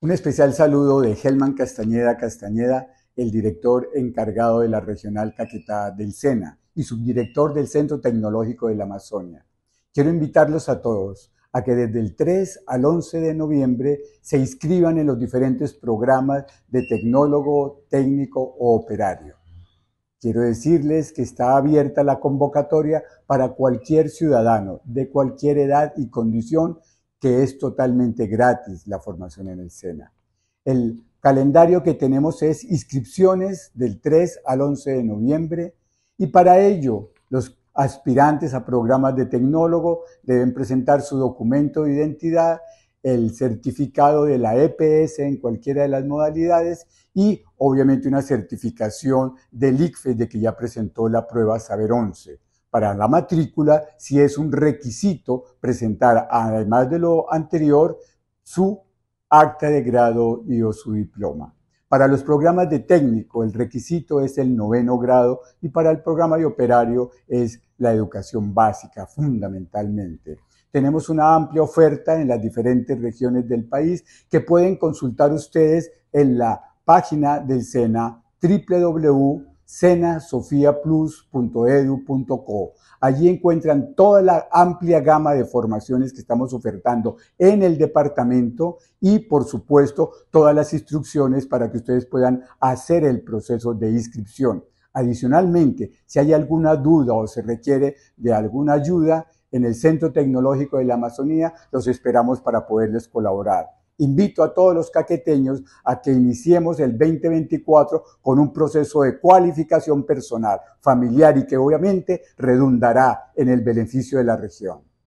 Un especial saludo de Helman Castañeda Castañeda, el director encargado de la regional Caquetá del SENA y subdirector del Centro Tecnológico de la Amazonia. Quiero invitarlos a todos a que desde el 3 al 11 de noviembre se inscriban en los diferentes programas de tecnólogo, técnico o operario. Quiero decirles que está abierta la convocatoria para cualquier ciudadano de cualquier edad y condición que es totalmente gratis la formación en el SENA. El calendario que tenemos es inscripciones del 3 al 11 de noviembre y para ello los aspirantes a programas de tecnólogo deben presentar su documento de identidad, el certificado de la EPS en cualquiera de las modalidades y obviamente una certificación del ICFES de que ya presentó la prueba Saber 11 para la matrícula si es un requisito presentar, además de lo anterior, su acta de grado y o su diploma. Para los programas de técnico el requisito es el noveno grado y para el programa de operario es la educación básica fundamentalmente. Tenemos una amplia oferta en las diferentes regiones del país que pueden consultar ustedes en la página del SENA www cenasofiaplus.edu.co. Allí encuentran toda la amplia gama de formaciones que estamos ofertando en el departamento y, por supuesto, todas las instrucciones para que ustedes puedan hacer el proceso de inscripción. Adicionalmente, si hay alguna duda o se requiere de alguna ayuda, en el Centro Tecnológico de la Amazonía los esperamos para poderles colaborar invito a todos los caqueteños a que iniciemos el 2024 con un proceso de cualificación personal, familiar y que obviamente redundará en el beneficio de la región.